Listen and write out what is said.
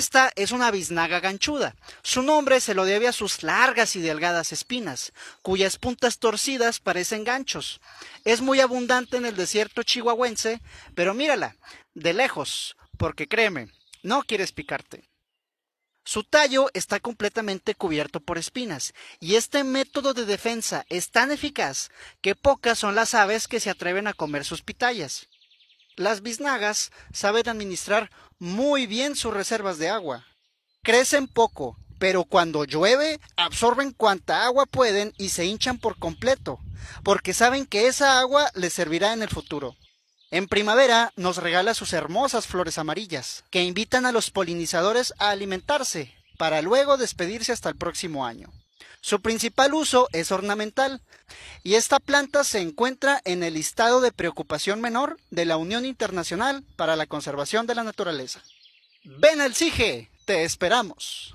Esta es una biznaga ganchuda. Su nombre se lo debe a sus largas y delgadas espinas, cuyas puntas torcidas parecen ganchos. Es muy abundante en el desierto chihuahuense, pero mírala, de lejos, porque créeme, no quieres picarte. Su tallo está completamente cubierto por espinas, y este método de defensa es tan eficaz que pocas son las aves que se atreven a comer sus pitayas. Las biznagas saben administrar muy bien sus reservas de agua. Crecen poco, pero cuando llueve absorben cuanta agua pueden y se hinchan por completo, porque saben que esa agua les servirá en el futuro. En primavera nos regala sus hermosas flores amarillas, que invitan a los polinizadores a alimentarse, para luego despedirse hasta el próximo año. Su principal uso es ornamental y esta planta se encuentra en el listado de preocupación menor de la Unión Internacional para la Conservación de la Naturaleza. Ven al CIGE, te esperamos.